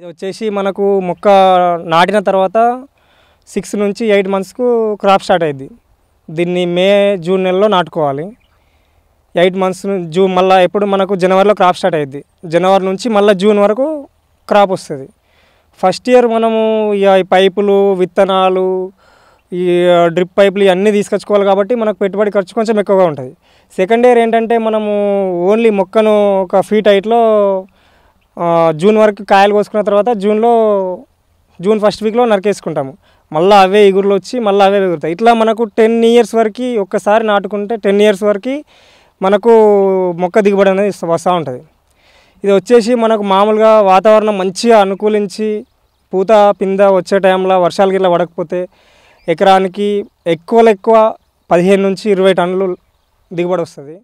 ఇది వచ్చేసి మనకు మొక్క నాటిన తర్వాత సిక్స్ నుంచి ఎయిట్ మంత్స్కు క్రాప్ స్టార్ట్ అయ్యింది దీన్ని మే జూన్ నెలలో నాటుకోవాలి ఎయిట్ మంత్స్ జూన్ మళ్ళీ ఎప్పుడు మనకు జనవరిలో క్రాప్ స్టార్ట్ అయ్యింది జనవరి నుంచి మళ్ళీ జూన్ వరకు క్రాప్ వస్తుంది ఫస్ట్ ఇయర్ మనము ఈ పైపులు విత్తనాలు ఈ డ్రిప్ పైపులు ఇవన్నీ తీసుకొచ్చుకోవాలి కాబట్టి మనకు పెట్టుబడి ఖర్చు కొంచెం ఎక్కువగా ఉంటుంది సెకండ్ ఇయర్ ఏంటంటే మనము ఓన్లీ మొక్కను ఒక ఫీట్ హైట్లో జూన్ వరకు కాయలు కోసుకున్న తర్వాత జూన్లో జూన్ ఫస్ట్ వీక్లో నరికేసుకుంటాము మళ్ళీ అవే ఎగురులు వచ్చి మళ్ళీ అవే ఎగురుతాయి ఇట్లా మనకు టెన్ ఇయర్స్ వరకు ఒక్కసారి నాటుకుంటే టెన్ ఇయర్స్ వరకు మనకు మొక్క దిగుబడి అనేది వస్తూ ఉంటుంది ఇది వచ్చేసి మనకు మామూలుగా వాతావరణం మంచిగా అనుకూలించి పూత పింద వచ్చే టైంలో వర్షాలు గిట్లా పడకపోతే ఎకరానికి ఎక్కువలో ఎక్కువ పదిహేను నుంచి ఇరవై టన్నులు దిగుబడి వస్తుంది